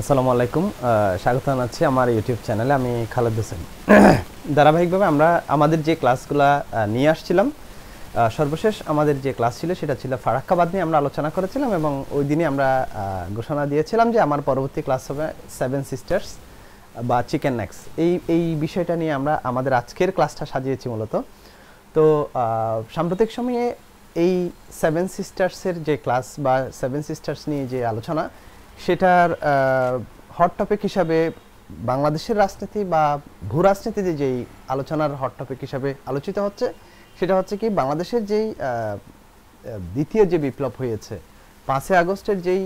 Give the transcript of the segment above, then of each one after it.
আসসালামু আলাইকুম স্বাগত জানাচ্ছি আমার ইউটিউব চ্যানেলে আমি খালেদ হোসেন ধারাবাহিকভাবে আমরা আমাদের যে ক্লাসগুলো নিয়ে আসছিলাম সর্বশেষ আমাদের যে ক্লাস ছিল সেটা ছিল ফারাক্কাবাদ নিয়ে আমরা আলোচনা করেছিলাম এবং ওই দিনই আমরা ঘোষণা দিয়েছিলাম যে আমার পরবর্তী ক্লাস হবে সেভেন সিস্টার্স বা চিকেন নেক্স এই এই বিষয়টা নিয়ে আমরা আমাদের আজকের ক্লাসটা সাজিয়েছি মূলত তো সাম্প্রতিক সময়ে এই সেভেন সিস্টার্সের যে ক্লাস বা সেভেন সিস্টার্স নিয়ে যে আলোচনা সেটার হট টপিক হিসাবে বাংলাদেশের রাজনীতি বা ভূ রাজনীতিতে যেই আলোচনার হট টপিক হিসাবে আলোচিত হচ্ছে সেটা হচ্ছে কি বাংলাদেশের যেই দ্বিতীয় যে বিপ্লব হয়েছে পাঁচই আগস্টের যেই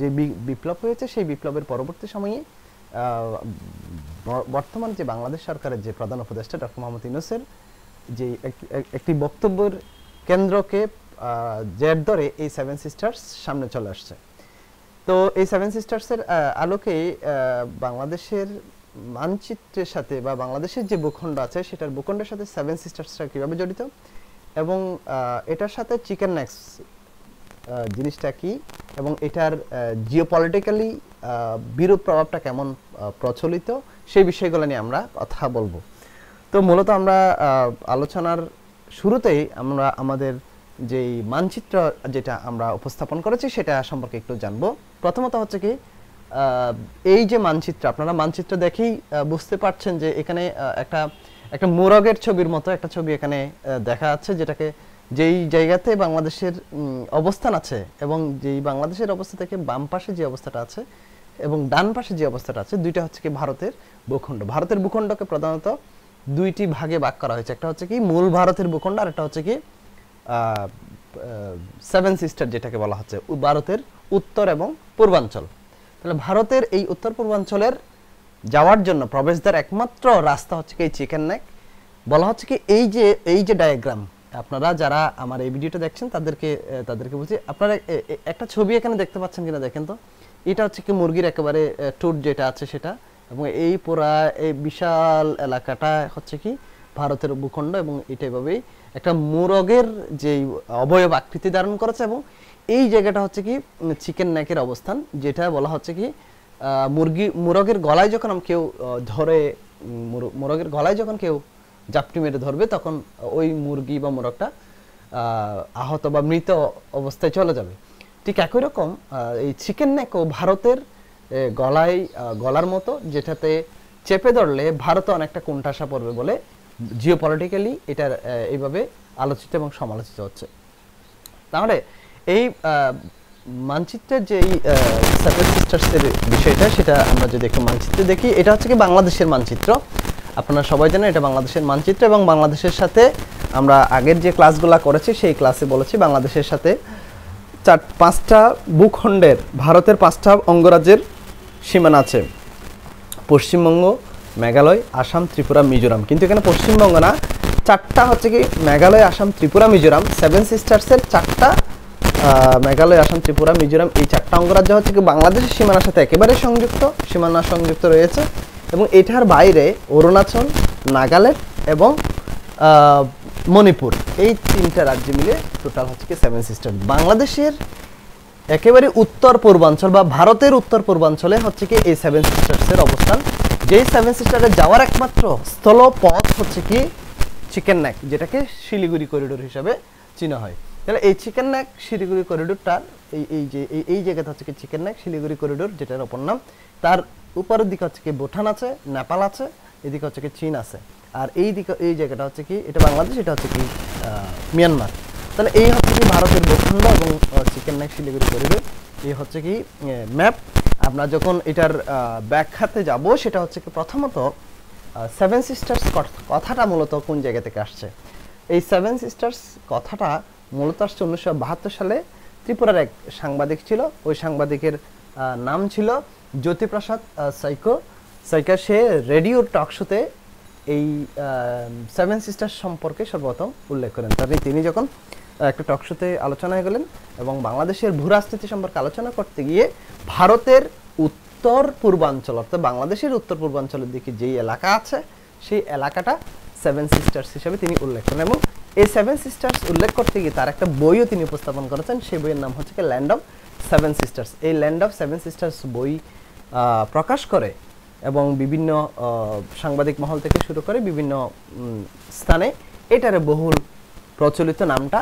যে বিপ্লব হয়েছে সেই বিপ্লবের পরবর্তী সময়ে বর্তমান যে বাংলাদেশ সরকারের যে প্রধান উপদেষ্টা ডক্টর মোহাম্মদ ইউনুসের যে একটি বক্তব্যের কেন্দ্রকে জের ধরে এই সেভেন সিস্টার্স সামনে চলে আসছে তো এই সেভেন সিস্টার্সের আলোকে বাংলাদেশের মানচিত্রের সাথে বা বাংলাদেশের যে ভূখণ্ড আছে সেটার ভূখণ্ডের সাথে সেভেন সিস্টার্সটা কীভাবে জড়িত এবং এটার সাথে চিকেন নেক্স জিনিসটা কি এবং এটার জিওপলিটিক্যালি বিরূপ প্রভাবটা কেমন প্রচলিত সেই বিষয়গুলো নিয়ে আমরা কথা বলবো তো মূলত আমরা আলোচনার শুরুতেই আমরা আমাদের যেই মানচিত্র যেটা আমরা উপস্থাপন করেছি সেটা সম্পর্কে একটু জানবো প্রথমত হচ্ছে কি এই যে মানচিত্র আপনারা মানচিত্র দেখেই বুঝতে পারছেন যে এখানে একটা একটা মোরগের ছবির মতো একটা ছবি এখানে দেখা যাচ্ছে যেটাকে যেই জায়গাতে বাংলাদেশের অবস্থান আছে এবং যেই বাংলাদেশের অবস্থা থেকে বাম পাশে যে অবস্থাটা আছে এবং ডান পাশে যে অবস্থাটা আছে দুইটা হচ্ছে কি ভারতের ভূখণ্ড ভারতের ভূখণ্ডকে প্রধানত দুইটি ভাগে ভাগ করা হয়েছে একটা হচ্ছে কি মূল ভারতের ভূখণ্ড আর একটা হচ্ছে কি সেভেন সিস্টার যেটাকে বলা হচ্ছে ভারতের উত্তর এবং পূর্বাঞ্চল তাহলে ভারতের এই উত্তর পূর্বাঞ্চলের যাওয়ার জন্য প্রবেশদ্বার একমাত্র রাস্তা হচ্ছে কি চিকেন নেক বলা হচ্ছে কি এই যে এই যে ডায়াগ্রাম আপনারা যারা আমার এই ভিডিওটা দেখছেন তাদেরকে তাদেরকে বলছি আপনারা একটা ছবি এখানে দেখতে পাচ্ছেন কিনা দেখেন তো এটা হচ্ছে কি মুরগির একেবারে টুট যেটা আছে সেটা এবং এই পুরা এই বিশাল এলাকাটা হচ্ছে কি ভারতের ভূখণ্ড এবং এটা এভাবেই একটা মুরগের যে অবয়ব আকৃতি ধারণ করেছে এবং এই জায়গাটা হচ্ছে কি চিকেন নেকের অবস্থান যেটা বলা হচ্ছে কি মুরগি মোরগের গলায় যখন কেউ ধরে মোরগের গলায় যখন কেউ জাপটি মেরে ধরবে তখন ওই মুরগি বা মোরগটা আহত বা মৃত অবস্থায় চলে যাবে ঠিক একই রকম এই চিকেন নেকও ভারতের গলায় গলার মতো যেটাতে চেপে ধরলে ভারত অনেকটা কোণঠাসা পড়বে বলে জিও পলিটিক্যালি এটার এইভাবে আলোচিত এবং সমালোচিত হচ্ছে তাহলে এই মানচিত্রের যে এই সেভেন সিস্টার্সের বিষয়টা সেটা আমরা যদি একটু মানচিত্রে দেখি এটা হচ্ছে কি বাংলাদেশের মানচিত্র আপনারা সবাই জানেন এটা বাংলাদেশের মানচিত্র এবং বাংলাদেশের সাথে আমরা আগের যে ক্লাসগুলো করেছি সেই ক্লাসে বলেছি বাংলাদেশের সাথে চার পাঁচটা ভূখণ্ডের ভারতের পাঁচটা অঙ্গরাজ্যের সীমানা আছে পশ্চিমবঙ্গ মেঘালয় আসাম ত্রিপুরা মিজোরাম কিন্তু এখানে পশ্চিমবঙ্গ না চারটা হচ্ছে কি মেঘালয় আসাম ত্রিপুরা মিজোরাম সেভেন সিস্টার্সের চারটা মেঘালয় আসাম ত্রিপুরা মিজোরাম এই চারটা অঙ্গরাজ্য হচ্ছে কি বাংলাদেশের সীমানার সাথে একেবারে সংযুক্ত সীমানা সংযুক্ত রয়েছে এবং এটার বাইরে অরুণাচল নাগাল্যান্ড এবং মণিপুর এই তিনটা রাজ্য মিলে টোটাল হচ্ছে কি সেভেন সিস্টার বাংলাদেশের একেবারে উত্তর পূর্বাঞ্চল বা ভারতের উত্তর পূর্বাঞ্চলে হচ্ছে কি এই সেভেন সিস্টার্সের অবস্থান যেই সেভেন সিস্টারে যাওয়ার একমাত্র স্থল পথ হচ্ছে কি চিকেন ন্যাক যেটাকে শিলিগুড়ি করিডোর হিসাবে চিনা হয় তাহলে এই চিকেন নাক শিলিগুড়ি করিডোরটার এই এই যে এই এই জায়গাটা হচ্ছে চিকেন নাক শিলিগুড়ি করিডোর যেটার অপর নাম তার উপরের দিকে হচ্ছে কি ভুটান আছে নেপাল আছে এদিকে হচ্ছে কি চীন আছে আর এই দিকে এই জায়গাটা হচ্ছে কি এটা বাংলাদেশ এটা হচ্ছে কি মিয়ানমার তাহলে এই হচ্ছে কি ভারতের ভূখণ্ড এবং চিকেন নাক শিলিগুড়ি করিডোর এই হচ্ছে কি ম্যাপ আপনার যখন এটার ব্যাখ্যাতে যাব সেটা হচ্ছে কি প্রথমত সেভেন সিস্টার্স কথাটা মূলত কোন জায়গা থেকে আসছে এই সেভেন সিস্টার্স কথাটা মূলত আসছে উনিশশো সালে ত্রিপুরার এক সাংবাদিক ছিল ওই সাংবাদিকের নাম ছিল জ্যোতিপ্রসাদ সাইকো সাইকা সে রেডিও টক শোতে এই সেভেন সিস্টার সম্পর্কে সর্বপ্রথম উল্লেখ করেন তবে মানে তিনি যখন একটা টক শোতে আলোচনায় গেলেন এবং বাংলাদেশের ভূ রাজনীতি সম্পর্কে আলোচনা করতে গিয়ে ভারতের উত্তর পূর্বাঞ্চল অর্থাৎ বাংলাদেশের উত্তর পূর্বাঞ্চলের দিকে যেই এলাকা আছে সেই এলাকাটা সেভেন সিস্টার্স হিসেবে তিনি উল্লেখ করেন এবং এই সেভেন সিস্টার্স উল্লেখ করতে গিয়ে তার একটা বইও তিনি উপস্থাপন করেছেন সেই বইয়ের নাম হচ্ছে ল্যান্ড অফ সেভেন সিস্টার্স এই ল্যান্ড অফ সেভেন সিস্টার্স বই প্রকাশ করে এবং বিভিন্ন সাংবাদিক মহল থেকে শুরু করে বিভিন্ন স্থানে এটার বহুল প্রচলিত নামটা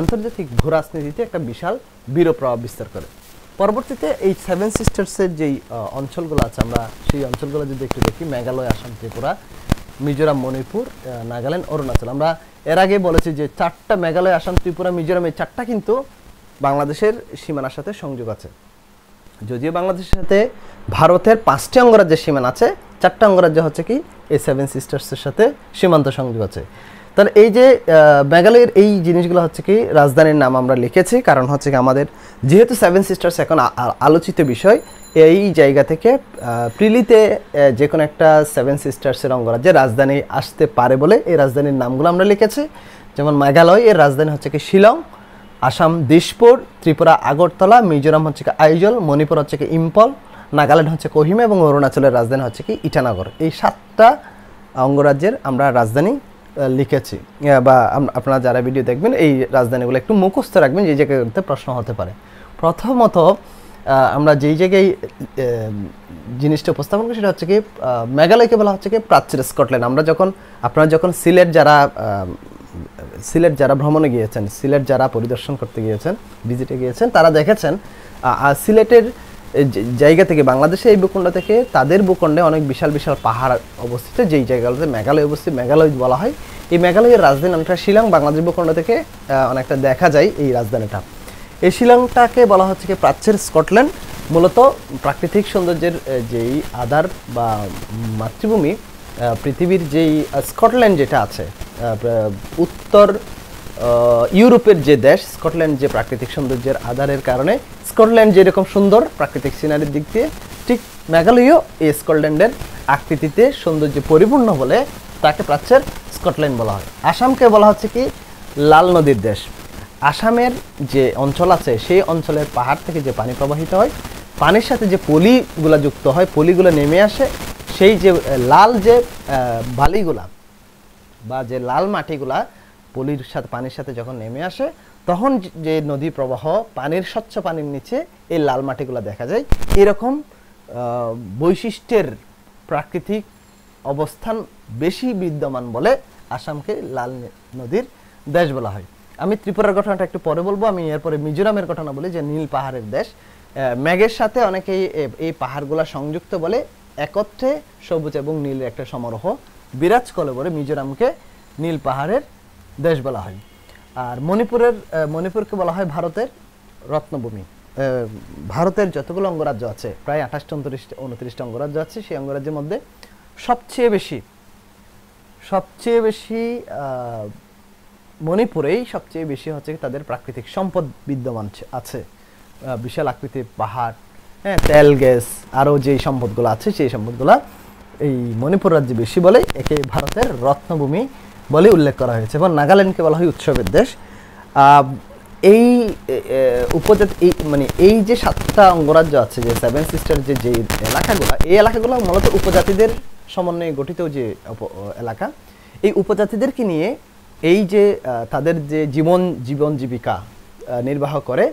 আন্তর্জাতিক ভূ রাজনীতিতে একটা বিশাল বীর প্রভাব বিস্তার করে পরবর্তীতে এই সেভেন সিস্টার্সের যেই অঞ্চলগুলো আছে আমরা সেই অঞ্চলগুলো যদি একটু দেখি মেঘালয় আসাম ত্রিপুরা মিজোরাম মণিপুর নাগাল্যান্ড অরুণাচল আমরা এর আগে বলেছি যে চারটা মেঘালয় আসাম ত্রিপুরা মিজোরাম এই চারটা কিন্তু বাংলাদেশের সীমানার সাথে সংযোগ আছে যদিও বাংলাদেশের সাথে ভারতের পাঁচটি অঙ্গরাজ্যের সীমানা আছে চারটা অঙ্গরাজ্য হচ্ছে কি এই সেভেন সিস্টার্সের সাথে সীমান্ত সংযোগ আছে তাহলে এই যে মেঘালয়ের এই জিনিসগুলো হচ্ছে কি রাজধানীর নাম আমরা লিখেছি কারণ হচ্ছে কি আমাদের যেহেতু সেভেন সিস্টার্স এখন আলোচিত বিষয় এই জায়গা থেকে প্রিলিতে যে কোনো একটা সেভেন সিস্টার্সের অঙ্গরাজ্যে রাজধানী আসতে পারে বলে এই রাজধানীর নামগুলো আমরা লিখেছি যেমন মেঘালয় এর রাজধানী হচ্ছে কি শিলং আসাম দিশপুর ত্রিপুরা আগরতলা মিজোরাম হচ্ছে কি আইজল মণিপুর হচ্ছে কি ইম্পল নাগাল্যান্ড হচ্ছে কোহিমা এবং অরুণাচলের রাজধানী হচ্ছে কি ইটানগর এই সাতটা অঙ্গরাজ্যের আমরা রাজধানী লিখেছি বা আপনারা যারা ভিডিও দেখবেন এই রাজধানীগুলো একটু মুখস্থ রাখবেন যে জায়গাতে প্রশ্ন হতে পারে প্রথমত আমরা যেই জায়গায় জিনিসটা উপস্থাপন করি সেটা হচ্ছে কি মেঘালয়কে বলা হচ্ছে কি প্রাচ্যের স্কটল্যান্ড আমরা যখন আপনারা যখন সিলেট যারা সিলেট যারা ভ্রমণে গিয়েছেন সিলেট যারা পরিদর্শন করতে গিয়েছেন ভিজিটে গিয়েছেন তারা দেখেছেন সিলেটের জায়গা থেকে বাংলাদেশে এই ভূখণ্ড থেকে তাদের ভূখণ্ডে অনেক বিশাল বিশাল পাহাড় অবস্থিত যেই জায়গাগুলোতে মেঘালয় অবস্থিত মেঘালয় বলা হয় এই মেঘালয়ের রাজধানী নামটা শিলং বাংলাদেশ ভূখণ্ড থেকে অনেকটা দেখা যায় এই রাজধানীটা এই শিলংটাকে বলা হচ্ছে কি প্রাচ্যের স্কটল্যান্ড মূলত প্রাকৃতিক সৌন্দর্যের যেই আধার বা মাতৃভূমি পৃথিবীর যেই স্কটল্যান্ড যেটা আছে উত্তর ইউরোপের যে দেশ স্কটল্যান্ড যে প্রাকৃতিক সৌন্দর্যের আধারের কারণে স্কটল্যান্ড যেরকম সুন্দর প্রাকৃতিক সিনারির দিক দিয়ে ঠিক মেঘালয়ও এই স্কটল্যান্ডের আকৃতিতে সৌন্দর্যে পরিপূর্ণ বলে তাকে প্রাচ্যের স্কটল্যান্ড বলা হয় আসামকে বলা হচ্ছে কি লাল নদীর দেশ আসামের যে অঞ্চল আছে সেই অঞ্চলের পাহাড় থেকে যে পানি প্রবাহিত হয় পানির সাথে যে পলিগুলা যুক্ত হয় পলিগুলো নেমে আসে সেই যে লাল যে বালিগুলা বা যে লাল মাটিগুলা পলির সাথে পানির সাথে যখন নেমে আসে তখন যে নদী প্রবাহ পানির স্বচ্ছ পানির নিচে এই লাল মাটিগুলো দেখা যায় এরকম বৈশিষ্ট্যের প্রাকৃতিক অবস্থান বেশি বিদ্যমান বলে আসামকে লাল নদীর দেশ বলা হয় আমি ত্রিপুরার ঘটনাটা একটু পরে বলবো আমি এরপরে মিজোরামের ঘটনা বলি যে নীল পাহাড়ের দেশ ম্যাগের সাথে অনেকেই এই পাহাড়গুলো সংযুক্ত বলে একত্রে সবুজ এবং নীলের একটা সমারোহ বিরাজ করে বলে মিজোরামকে নীল পাহাড়ের দেশ বলা হয় আর মণিপুরের মণিপুরকে বলা হয় ভারতের রত্নভূমি ভারতের যতগুলো অঙ্গরাজ্য আছে প্রায় আঠাশটা উনত্রিশটা উনত্রিশটা অঙ্গরাজ্য আছে সেই অঙ্গরাজ্যের মধ্যে সবচেয়ে বেশি সবচেয়ে বেশি মণিপুরেই সবচেয়ে বেশি হচ্ছে তাদের প্রাকৃতিক সম্পদ বিদ্যমান আছে বিশাল আকৃতির পাহাড় হ্যাঁ তেল গ্যাস আরও যেই সম্পদগুলো আছে সেই সম্পদগুলো এই মণিপুর রাজ্যে বেশি বলে একে ভারতের রত্নভূমি বলে উল্লেখ করা হয়েছে এবং নাগাল্যান্ডকে বলা হয় উৎসবের দেশ এই উপজাত এই মানে এই যে সাতটা অঙ্গরাজ্য আছে যে সেভেন সিস্টার যে যে এলাকাগুলো এই এলাকাগুলো মূলত উপজাতিদের সমন্বয়ে গঠিত যে এলাকা এই উপজাতিদেরকে নিয়ে এই যে তাদের যে জীবন জীবন জীবিকা নির্বাহ করে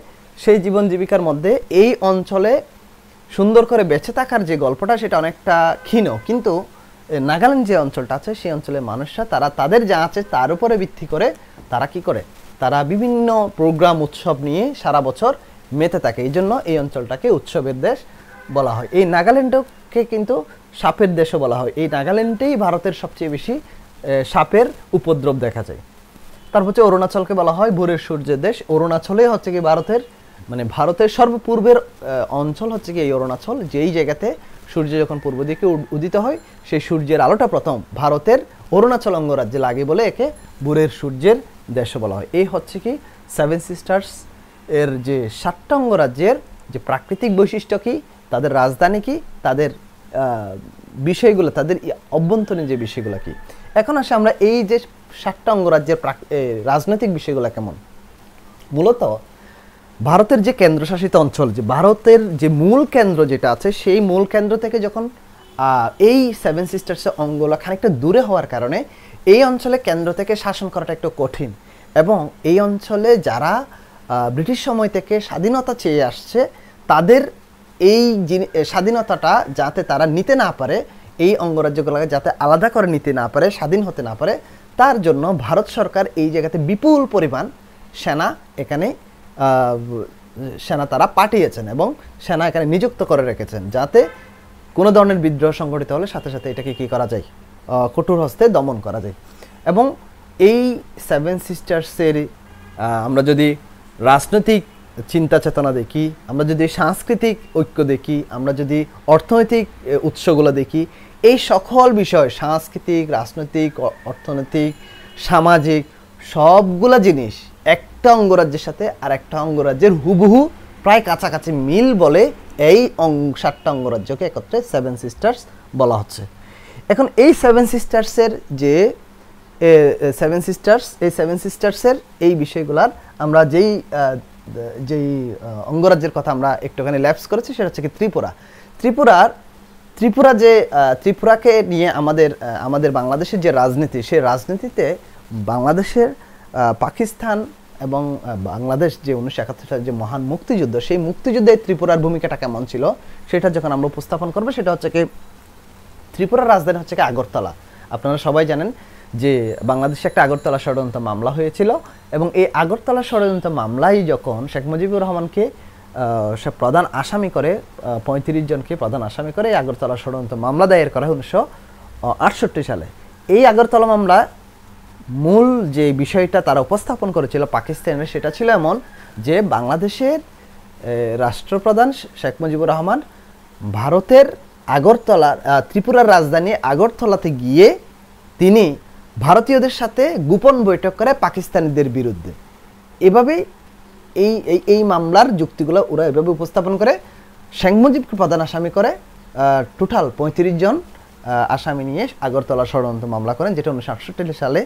সেই জীবন জীবিকার মধ্যে এই অঞ্চলে সুন্দর করে বেঁচে থাকার যে গল্পটা সেটা অনেকটা ক্ষীণ কিন্তু নাগাল্যান্ড যে অঞ্চলটা আছে সেই অঞ্চলের মানুষরা তারা তাদের যা আছে তার উপরে ভিত্তি করে তারা কি করে তারা বিভিন্ন প্রোগ্রাম উৎসব নিয়ে সারা বছর মেতে থাকে এই জন্য এই অঞ্চলটাকে উৎসবের দেশ বলা হয় এই নাগাল্যান্ডকে কিন্তু সাপের দেশও বলা হয় এই নাগাল্যান্ডেই ভারতের সবচেয়ে বেশি সাপের উপদ্রব দেখা যায় তারপর হচ্ছে অরুণাচলকে বলা হয় ভোরের সূর্যের দেশ অরুণাচলে হচ্ছে কি ভারতের মানে ভারতের সর্বপূর্বের অঞ্চল হচ্ছে কি এই অরুণাচল যেই জায়গাতে সূর্য যখন পূর্ব দিকে উদিত হয় সেই সূর্যের আলোটা প্রথম ভারতের অরুণাচল অঙ্গরাজ্যে লাগে বলে একে বুড়ের সূর্যের দেশ বলা হয় এই হচ্ছে কি সেভেন সিস্টার্স এর যে সাতটা অঙ্গরাজ্যের যে প্রাকৃতিক বৈশিষ্ট্য কী তাদের রাজধানী কী তাদের বিষয়গুলো তাদের অভ্যন্তরীণ যে বিষয়গুলো কী এখন আসে আমরা এই যে সাতটা অঙ্গরাজ্যের রাজনৈতিক বিষয়গুলো কেমন মূলত ভারতের যে কেন্দ্রশাসিত অঞ্চল যে ভারতের যে মূল কেন্দ্র যেটা আছে সেই মূল কেন্দ্র থেকে যখন এই সেভেন সিস্টার্সের অঙ্গলা খানিকটা দূরে হওয়ার কারণে এই অঞ্চলে কেন্দ্র থেকে শাসন করাটা একটু কঠিন এবং এই অঞ্চলে যারা ব্রিটিশ সময় থেকে স্বাধীনতা চেয়ে আসছে তাদের এই স্বাধীনতাটা যাতে তারা নিতে না পারে এই অঙ্গরাজ্যগুলোকে যাতে আলাদা করে নিতে না পারে স্বাধীন হতে না পারে তার জন্য ভারত সরকার এই জায়গাতে বিপুল পরিমাণ সেনা এখানে সেনা তারা পাঠিয়েছেন এবং সেনা এখানে নিযুক্ত করে রেখেছেন যাতে কোনো ধরনের বিদ্রোহ সংঘটিত হলে সাথে সাথে এটাকে কী করা যায় কঠোর হস্তে দমন করা যায় এবং এই সেভেন সিস্টার্সের আমরা যদি রাজনৈতিক চিন্তা চেতনা দেখি আমরা যদি সাংস্কৃতিক ঐক্য দেখি আমরা যদি অর্থনৈতিক উৎসগুলো দেখি এই সকল বিষয় সাংস্কৃতিক রাজনৈতিক অর্থনৈতিক সামাজিক সবগুলা জিনিস একটা অঙ্গরাজ্যের সাথে আর একটা অঙ্গরাজ্যের হুবহু প্রায় কাছাকাছি মিল বলে এই সাতটা অঙ্গরাজ্যকে একত্রে সেভেন সিস্টার্স বলা হচ্ছে এখন এই সেভেন সিস্টার্সের যে সেভেন সিস্টার্স এই সেভেন সিস্টার্সের এই বিষয়গুলার আমরা যেই যেই অঙ্গরাজ্যের কথা আমরা একটুখানি ল্যাপস করেছি সেটা হচ্ছে কি ত্রিপুরা ত্রিপুরার ত্রিপুরা যে ত্রিপুরাকে নিয়ে আমাদের আমাদের বাংলাদেশের যে রাজনীতি সেই রাজনীতিতে বাংলাদেশের পাকিস্তান এবং বাংলাদেশ যে উনিশশো একাত্তর সালে যে মহান মুক্তিযুদ্ধ সেই মুক্তিযুদ্ধে ত্রিপুরার ভূমিকাটা কেমন ছিল সেটা যখন আমরা উপস্থাপন করবো সেটা হচ্ছে কি ত্রিপুরার রাজধানী হচ্ছে কি আগরতলা আপনারা সবাই জানেন যে বাংলাদেশে একটা আগরতলা ষড়যন্ত্র মামলা হয়েছিল এবং এই আগরতলা ষড়যন্ত্র মামলায় যখন শেখ মুজিবুর রহমানকে সে প্রধান আসামি করে পঁয়ত্রিশ জনকে প্রধান আসামি করে এই আগরতলা ষড়যন্ত্র মামলা দায়ের করা হয় উনিশশো আটষট্টি সালে এই আগরতলা মামলা মূল যে বিষয়টা তারা উপস্থাপন করেছিল পাকিস্তানের সেটা ছিল এমন যে বাংলাদেশের রাষ্ট্রপ্রধান শেখ মুজিবুর রহমান ভারতের আগরতলা ত্রিপুরার রাজধানী আগরতলাতে গিয়ে তিনি ভারতীয়দের সাথে গোপন বৈঠক করে পাকিস্তানিদের বিরুদ্ধে এভাবেই এই এই এই মামলার যুক্তিগুলো ওরা এভাবে উপস্থাপন করে শেখ মুজিবকে প্রধান আসামি করে টোটাল পঁয়ত্রিশ জন আসামি নিয়ে আগরতলা ষড়যন্ত্র মামলা করেন যেটা উনিশশো সালে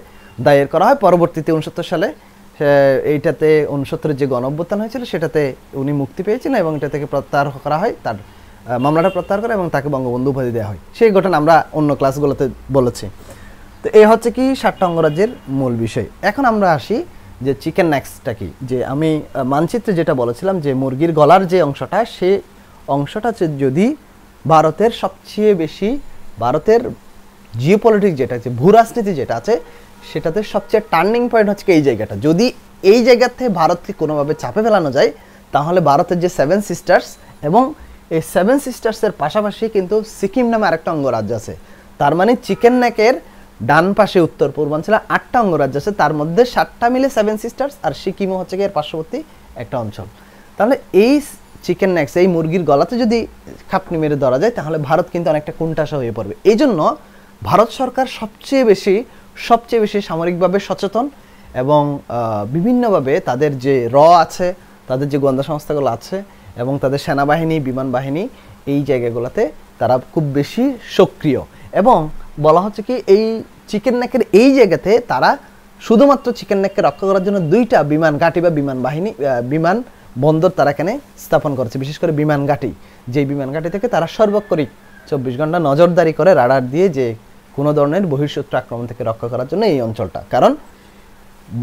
দায়ের করা হয় পরবর্তীতে উনসত্তর সালে এইটাতে উনসত্তরের যে গণঅভ্যুত্থান হয়েছিল সেটাতে উনি মুক্তি পেয়েছেন এবং এটা থেকে প্রত্যাহার করা হয় তার মামলাটা প্রত্যাহার করা এবং তাকে বঙ্গবন্ধু উপাধি দেওয়া হয় সেই ঘটনা আমরা অন্য ক্লাসগুলোতে বলেছি তো এই হচ্ছে কি সাতটা অঙ্গরাজ্যের মূল বিষয় এখন আমরা আসি যে চিকেন ন্যাক্সটা কি যে আমি মানচিত্রে যেটা বলেছিলাম যে মুরগির গলার যে অংশটা সে অংশটা যদি ভারতের সবচেয়ে বেশি ভারতের জিওপলিটিক্স যেটা আছে ভূরাজনীতি যেটা আছে সেটাতে সবচেয়ে টার্নিং পয়েন্ট হচ্ছে এই জায়গাটা যদি এই জায়গা থেকে ভারতকে কোনোভাবে চাপে ফেলানো যায় তাহলে ভারতের যে সেভেন সিস্টার্স এবং এই সেভেন সিস্টার্সের পাশাপাশি কিন্তু সিকিম নামে আরেকটা অঙ্গরাজ্য আছে তার মানে চিকেন নেকের ডান পাশে উত্তর পূর্বাঞ্চলে আটটা অঙ্গরাজ্য আছে তার মধ্যে সাতটা মিলে সেভেন সিস্টার্স আর সিকিমও হচ্ছে এর পার্শ্ববর্তী একটা অঞ্চল তাহলে এই চিকেন নেক্স এই মুরগির গলাতে যদি খাপনি মেরে ধরা যায় তাহলে ভারত কিন্তু অনেকটা কুণ্ঠাসা হয়ে পড়বে এই জন্য ভারত সরকার সবচেয়ে বেশি সবচেয়ে বেশি সামরিকভাবে সচেতন এবং বিভিন্নভাবে তাদের যে র আছে তাদের যে গোয়েন্দা সংস্থাগুলো আছে এবং তাদের সেনাবাহিনী বিমান বাহিনী এই জায়গাগুলোতে তারা খুব বেশি সক্রিয় এবং বলা হচ্ছে কি এই চিকেন নেকের এই জায়গাতে তারা শুধুমাত্র চিকেন নেককে রক্ষা করার জন্য দুইটা বিমান ঘাঁটি বা বিমান বাহিনী বিমান বন্দর তারা এখানে স্থাপন করেছে বিশেষ করে বিমান ঘাঁটি যেই বিমান ঘাঁটি থেকে তারা সর্বাক্ষরিক চব্বিশ ঘন্টা নজরদারি করে রাডার দিয়ে যে কোনো ধরনের বহিঃশত্রু আক্রমণ থেকে রক্ষা করার জন্য এই অঞ্চলটা কারণ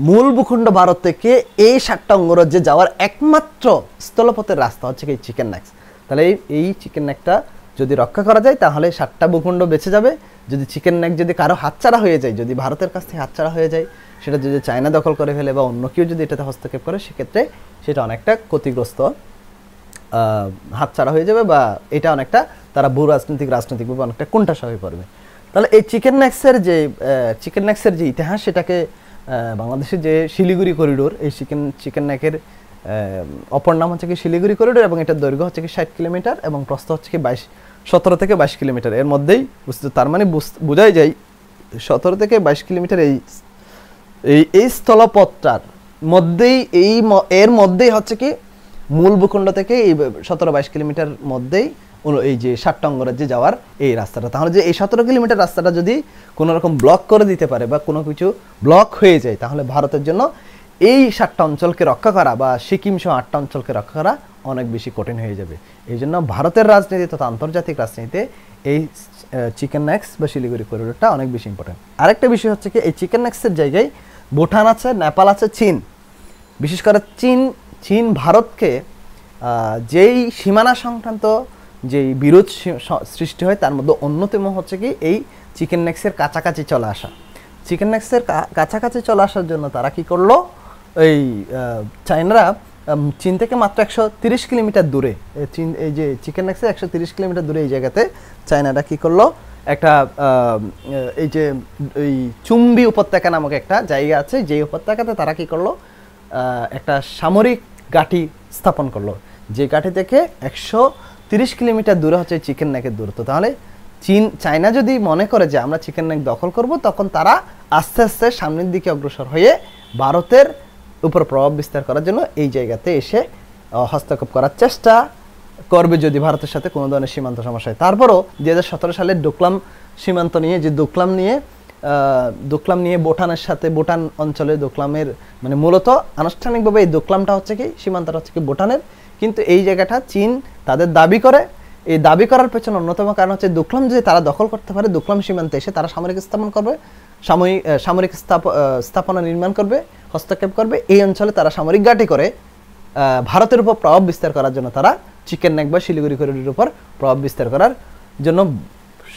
মূল ভূখণ্ড ভারত থেকে এই সাতটা অঙ্গরাজ্যে যাওয়ার একমাত্র স্থলপথের রাস্তা হচ্ছে এই চিকেন ন্যাক্স তাহলে এই এই চিকেন ন্যাকটা যদি রক্ষা করা যায় তাহলে সাতটা ভূখণ্ড বেঁচে যাবে যদি চিকেন ন্যাক যদি কারো হাতছাড়া হয়ে যায় যদি ভারতের কাছ থেকে হাতছাড়া হয়ে যায় সেটা যদি চায়না দখল করে ফেলে বা অন্য কেউ যদি এটাতে হস্তক্ষেপ করে সেক্ষেত্রে সেটা অনেকটা ক্ষতিগ্রস্ত হাতছাড়া হয়ে যাবে বা এটা অনেকটা তারা ভূ রাজনৈতিক রাজনৈতিকভাবে অনেকটা কোনটা সবাই পড়বে তাহলে এই চিকেন ন্যাক্সের যে চিকেন ন্যাক্সের যে ইতিহাস সেটাকে বাংলাদেশের যে শিলিগুড়ি করিডোর এই চিকেন চিকেন ন্যাকের অপর নাম হচ্ছে কি শিলিগুড়ি করিডোর এবং এটার দৈর্ঘ্য হচ্ছে কি ষাট কিলোমিটার এবং প্রস্থ হচ্ছে কি বাইশ সতেরো থেকে বাইশ কিলোমিটার এর মধ্যেই বুঝতে তার মানে বোঝাই যায় সতেরো থেকে বাইশ কিলোমিটার এই এই এই স্থলপথটার মধ্যেই এই এর মধ্যেই হচ্ছে কি মূল ভূখণ্ড থেকে এই সতেরো বাইশ কিলোমিটার মধ্যেই এই যে সাতটং রাজ্যে যাওয়ার এই রাস্তাটা তাহলে যে এই সতেরো কিলোমিটার রাস্তাটা যদি কোনো রকম ব্লক করে দিতে পারে বা কোনো কিছু ব্লক হয়ে যায় তাহলে ভারতের জন্য এই সাতটা অঞ্চলকে রক্ষা করা বা সিকিম সহ আটটা অঞ্চলকে রক্ষা করা অনেক বেশি কঠিন হয়ে যাবে এই জন্য ভারতের রাজনীতি তথা আন্তর্জাতিক রাজনীতিতে এই চিকেন ন্যাক্স বা শিলিগুড়ি করিডোরটা অনেক বেশি ইম্পর্টেন্ট আরেকটা বিষয় হচ্ছে কি এই চিকেন ন্যাক্সের জায়গায় ভুটান আছে নেপাল আছে চীন বিশেষ করে চীন চীন ভারতকে যেই সীমানা সংক্রান্ত যেই বিরোধ সৃষ্টি হয় তার মধ্যে অন্যতম হচ্ছে কি এই চিকেন নেক্সের কাছাকাছি চলে আসা চিকেন নেক্সের কাছাকাছি চলে আসার জন্য তারা কি করলো এই চাইনারা চীন থেকে মাত্র একশো তিরিশ কিলোমিটার দূরে চীন এই যে চিকেন নেক্সের একশো তিরিশ কিলোমিটার দূরে এই জায়গাতে চায়নারা কী করলো একটা এই যে এই চুম্বি উপত্যকা নামক একটা জায়গা আছে যেই উপত্যকাতে তারা কী করলো একটা সামরিক গাঠি স্থাপন করলো যে গাঠি থেকে একশো তিরিশ কিলোমিটার দূরে হচ্ছে চিকেন নেকের দূরত্ব তাহলে চীন চায়না যদি মনে করে যে আমরা চিকেন নেক দখল করব তখন তারা আস্তে আস্তে সামনের দিকে অগ্রসর হয়ে ভারতের উপর প্রভাব বিস্তার করার জন্য এই জায়গাতে এসে হস্তক্ষেপ করার চেষ্টা করবে যদি ভারতের সাথে কোনো ধরনের সীমান্ত সমস্যা হয় তারপরও দু সালে ডোকলাম সীমান্ত নিয়ে যে দোকলাম নিয়ে দোকলাম নিয়ে ভুটানের সাথে ভুটান অঞ্চলে দোকলামের মানে মূলত আনুষ্ঠানিকভাবে এই দোকলামটা হচ্ছে কি সীমান্তটা হচ্ছে কি ভুটানের কিন্তু এই জায়গাটা চীন তাদের দাবি করে এই দাবি করার পেছনে অন্যতম কারণ হচ্ছে দুকলাম যদি তারা দখল করতে পারে দুকলাম সীমান্তে এসে তারা সামরিক স্থাপন করবে সাময়িক সামরিক স্থাপনা নির্মাণ করবে হস্তক্ষেপ করবে এই অঞ্চলে তারা সামরিক ঘাঁটি করে ভারতের উপর প্রভাব বিস্তার করার জন্য তারা চিকেন নেক বা শিলিগুড়ি করিডোরের উপর প্রভাব বিস্তার করার জন্য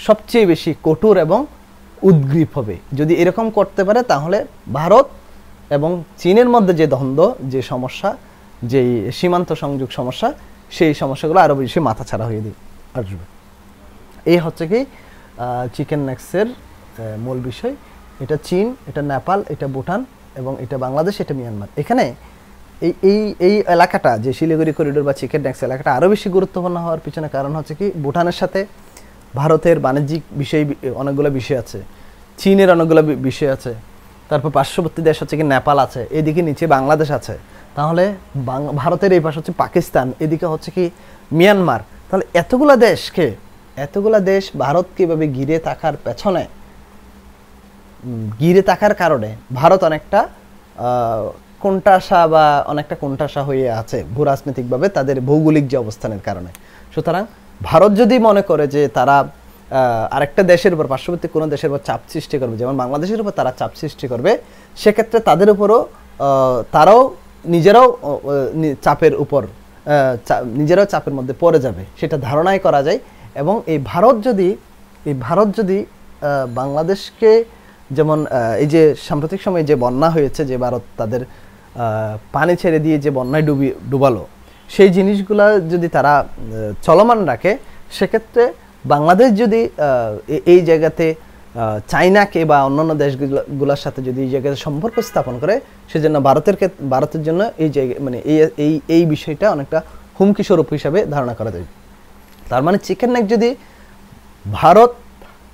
সবচেয়ে বেশি কঠোর এবং উদ্গ্রীব হবে যদি এরকম করতে পারে তাহলে ভারত এবং চীনের মধ্যে যে দ্বন্দ্ব যে সমস্যা যেই সীমান্ত সংযোগ সমস্যা সেই সমস্যাগুলো আরও বেশি মাথাছাড়া হয়ে দিই আসবে এই হচ্ছে কি চিকেন ন্যাক্সের মূল বিষয় এটা চীন এটা নেপাল এটা ভুটান এবং এটা বাংলাদেশ এটা মিয়ানমার এখানে এই এই এই এলাকাটা যে শিলিগুড়ি করিডোর বা চিকেন ন্যাক্স এলাকাটা আরও বেশি গুরুত্বপূর্ণ হওয়ার পিছনে কারণ হচ্ছে কি ভুটানের সাথে ভারতের বাণিজ্যিক বিষয় অনেকগুলো বিষয় আছে চীনের অনেকগুলো বিষয় আছে তারপর পার্শ্ববর্তী দেশ হচ্ছে কি নেপাল আছে এদিকে নিচে বাংলাদেশ আছে তাহলে ভারতের এই পাশে হচ্ছে পাকিস্তান এদিকে হচ্ছে কি মিয়ানমার তাহলে এতগুলা দেশকে এতগুলা দেশ ভারত কীভাবে ঘিরে থাকার পেছনে ঘিরে থাকার কারণে ভারত অনেকটা কোনটাশা বা অনেকটা কোনটাশা হয়ে আছে ভূ রাজনৈতিকভাবে তাদের ভৌগোলিক যে অবস্থানের কারণে সুতরাং ভারত যদি মনে করে যে তারা আরেকটা দেশের উপর পার্শ্ববর্তী কোনো দেশের উপর চাপ সৃষ্টি করবে যেমন বাংলাদেশের উপর তারা চাপ সৃষ্টি করবে সেক্ষেত্রে তাদের উপরও তারাও নিজেরাও চাপের উপর নিজেরাও চাপের মধ্যে পড়ে যাবে সেটা ধারণাই করা যায় এবং এই ভারত যদি এই ভারত যদি বাংলাদেশকে যেমন এই যে সাম্প্রতিক সময়ে যে বন্যা হয়েছে যে ভারত তাদের পানি ছেড়ে দিয়ে যে বন্যায় ডুবি ডুবালো সেই জিনিসগুলা যদি তারা চলমান রাখে সেক্ষেত্রে বাংলাদেশ যদি এই জায়গাতে চায়নাকে বা অন্যান্য দেশগুলোর সাথে যদি এই জায়গাতে সম্পর্ক স্থাপন করে সেজন্য ভারতের ক্ষেত্রে ভারতের জন্য এই জায়গায় মানে এই এই বিষয়টা অনেকটা হুমকি স্বরূপ হিসাবে ধারণা করা যায় তার মানে চিকেন ন্যাক যদি ভারত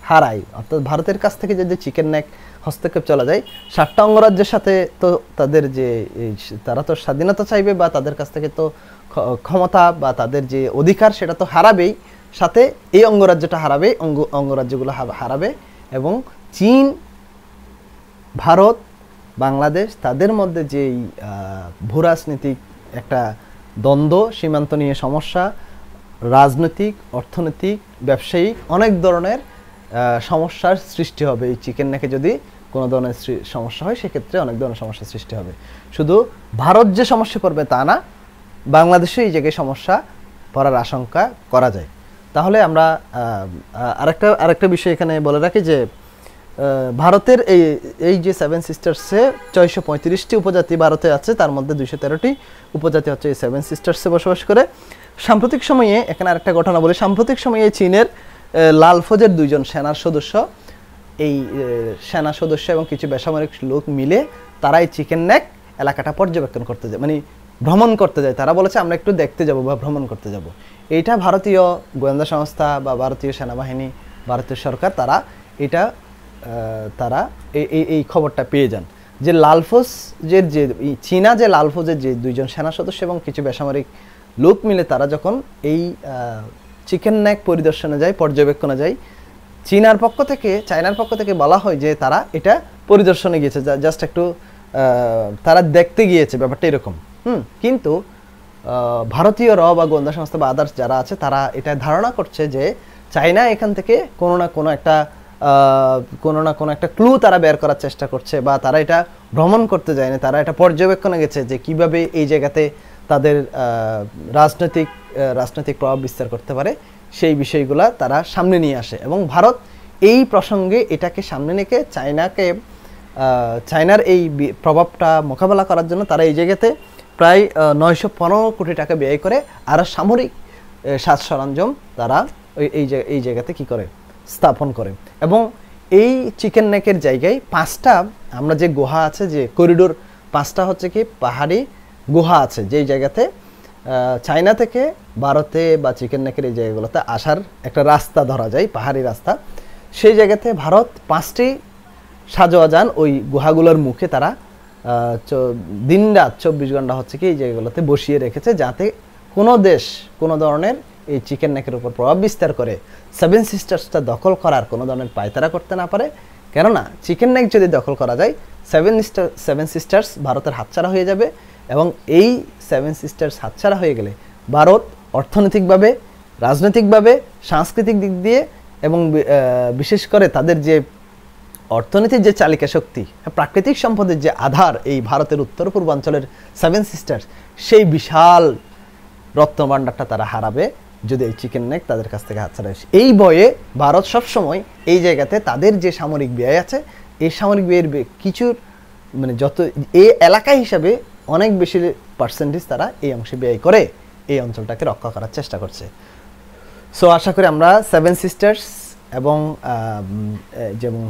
হারায় অর্থাৎ ভারতের কাছ থেকে যদি চিকেন ন্যাক হস্তক্ষেপ চলা যায় সাতটা অঙ্গরাজ্যের সাথে তো তাদের যে তারা তো স্বাধীনতা চাইবে বা তাদের কাছ থেকে তো ক্ষমতা বা তাদের যে অধিকার সেটা তো হারাবেই সাথে এই অঙ্গরাজ্যটা হারাবে অঙ্গ অঙ্গরাজ্যগুলো হারাবে এবং চীন ভারত বাংলাদেশ তাদের মধ্যে যেই ভূরাজনীতিক একটা দ্বন্দ্ব সীমান্ত নিয়ে সমস্যা রাজনৈতিক অর্থনৈতিক ব্যবসায়িক অনেক ধরনের সমস্যার সৃষ্টি হবে এই চিকেন নেকে যদি কোনো ধরনের সমস্যা হয় সেক্ষেত্রে অনেক ধরনের সমস্যার সৃষ্টি হবে শুধু ভারত যে সমস্যা পড়বে তা না বাংলাদেশে এই জায়গায় সমস্যা পড়ার আশঙ্কা করা যায় তাহলে আমরা আরেকটা আরেকটা বিষয় এখানে বলে রাখি যে ভারতের এই এই যে সেভেন সিস্টার্সে ছয়শো পঁয়ত্রিশটি উপজাতি ভারতে আছে তার মধ্যে দুইশো তেরোটি উপজাতি হচ্ছে এই সেভেন সিস্টার্সে বসবাস করে সাম্প্রতিক সময়ে এখানে আরেকটা ঘটনা বলি সাম্প্রতিক সময়ে চীনের লাল ফৌজের দুইজন সেনার সদস্য এই সেনা সদস্য এবং কিছু বেসামরিক লোক মিলে তারাই চিকেন নেক এলাকাটা পর্যবেক্ষণ করতে যায় মানে ভ্রমণ করতে যায় তারা বলেছে আমরা একটু দেখতে যাব বা ভ্রমণ করতে যাব এটা ভারতীয় গোয়েন্দা সংস্থা বা ভারতীয় সেনাবাহিনী ভারতীয় সরকার তারা এটা তারা এই এই খবরটা পেয়ে যান যে লালফোজ যে যে চীনা যে লালফোজের যে দুইজন সেনা সদস্য এবং কিছু বেসামরিক লোক মিলে তারা যখন এই চিকেন ন্যাক পরিদর্শনে যায় পর্যবেক্ষণে যায় চীনার পক্ষ থেকে চায়নার পক্ষ থেকে বলা হয় যে তারা এটা পরিদর্শনে গিয়েছে জাস্ট একটু তারা দেখতে গিয়েছে ব্যাপারটা এরকম হুম কিন্তু ভারতীয় র বা গোয়েন্দা সংস্থা বা আদার্স যারা আছে তারা এটা ধারণা করছে যে চায়না এখান থেকে কোনো না কোনো একটা কোনো না কোনো একটা ক্লু তারা বের করার চেষ্টা করছে বা তারা এটা ভ্রমণ করতে যায়নি তারা এটা পর্যবেক্ষণে গেছে যে কিভাবে এই জায়গাতে তাদের রাজনৈতিক রাজনৈতিক প্রভাব বিস্তার করতে পারে সেই বিষয়গুলা তারা সামনে নিয়ে আসে এবং ভারত এই প্রসঙ্গে এটাকে সামনে রেখে চায়নাকে চায়নার এই প্রভাবটা মোকাবেলা করার জন্য তারা এই জায়গাতে প্রায় নয়শো পনেরো কোটি টাকা ব্যয় করে আর সামরিক সাজ সরঞ্জাম তারা এই এই জায়গাতে কি করে স্থাপন করে এবং এই চিকেন নেকের জায়গায় পাঁচটা আমরা যে গুহা আছে যে করিডোর পাঁচটা হচ্ছে কি পাহাড়ি গুহা আছে যেই জায়গাতে চায়না থেকে ভারতে বা চিকেন নেকের এই জায়গাগুলোতে আসার একটা রাস্তা ধরা যায় পাহাড়ি রাস্তা সেই জায়গাতে ভারত পাঁচটি সাজোয়া যান ওই গুহাগুলোর মুখে তারা দিন রাত চব্বিশ ঘন্টা হচ্ছে কি এই জায়গাগুলোতে বসিয়ে রেখেছে যাতে কোনো দেশ কোনো ধরনের এই চিকেন নেকের উপর প্রভাব বিস্তার করে সেভেন সিস্টার্সটা দখল করার কোনো ধরনের পায়তারা করতে না পারে কেননা চিকেন নেক যদি দখল করা যায় সেভেন সেভেন সিস্টার্স ভারতের হাতছাড়া হয়ে যাবে এবং এই সেভেন সিস্টার্স হাতছাড়া হয়ে গেলে ভারত অর্থনৈতিকভাবে রাজনৈতিকভাবে সাংস্কৃতিক দিক দিয়ে এবং বিশেষ করে তাদের যে অর্থনীতির যে চালিকা শক্তি প্রাকৃতিক সম্পদের যে আধার এই ভারতের উত্তর পূর্বাঞ্চলের সেভেন সিস্টার সেই বিশাল রত্নভাণ্ডারটা তারা হারাবে যদি এই চিকেন নেক তাদের কাছ থেকে হাতছাড়া এই বয়ে ভারত সবসময় এই জায়গাতে তাদের যে সামরিক ব্যয় আছে এই সামরিক ব্যয়ের কিছুর মানে যত এ এলাকা হিসাবে অনেক বেশি পার্সেন্টেজ তারা এই অংশে ব্যয় করে এই অঞ্চলটাকে রক্ষা করার চেষ্টা করছে সো আশা করি আমরা সেভেন সিস্টার্স এবং যেমন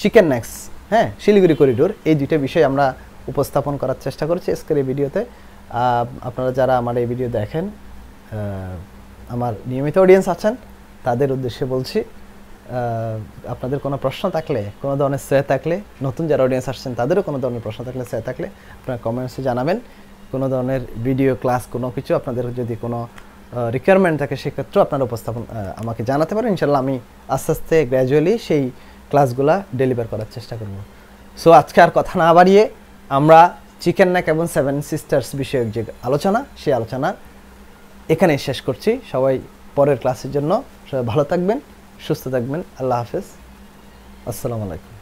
চিকেন নেক্স হ্যাঁ শিলিগুড়ি করিডোর এই দুইটা বিষয় আমরা উপস্থাপন করার চেষ্টা করেছি আজকের এই ভিডিওতে আপনারা যারা আমার এই ভিডিও দেখেন আমার নিয়মিত অডিয়েন্স আছেন তাদের উদ্দেশ্যে বলছি আপনাদের কোনো প্রশ্ন থাকলে কোনো ধরনের শ্রেয় থাকলে নতুন যারা অডিয়েন্স আসছেন তাদেরও কোনো ধরনের প্রশ্ন থাকলে শ্রেয় থাকলে আপনারা কমেন্টসে জানাবেন কোনো ধরনের ভিডিও ক্লাস কোনো কিছু আপনাদের যদি কোনো রিকোয়ারমেন্ট থাকে সেক্ষেত্রেও আপনারা উপস্থাপন আমাকে জানাতে পারেন ইনশাল্লাহ আমি আস্তে আস্তে গ্র্যাজুয়ালি সেই ক্লাসগুলো ডেলিভার করার চেষ্টা করব সো আজকে আর কথা না বাড়িয়ে আমরা চিকেন নাক এবং সেভেন সিস্টার্স বিষয়ক যে আলোচনা সেই আলোচনা এখানে শেষ করছি সবাই পরের ক্লাসের জন্য সবাই ভালো থাকবেন সুস্থ থাকবেন আল্লাহ হাফেজ আসসালামু আলাইকুম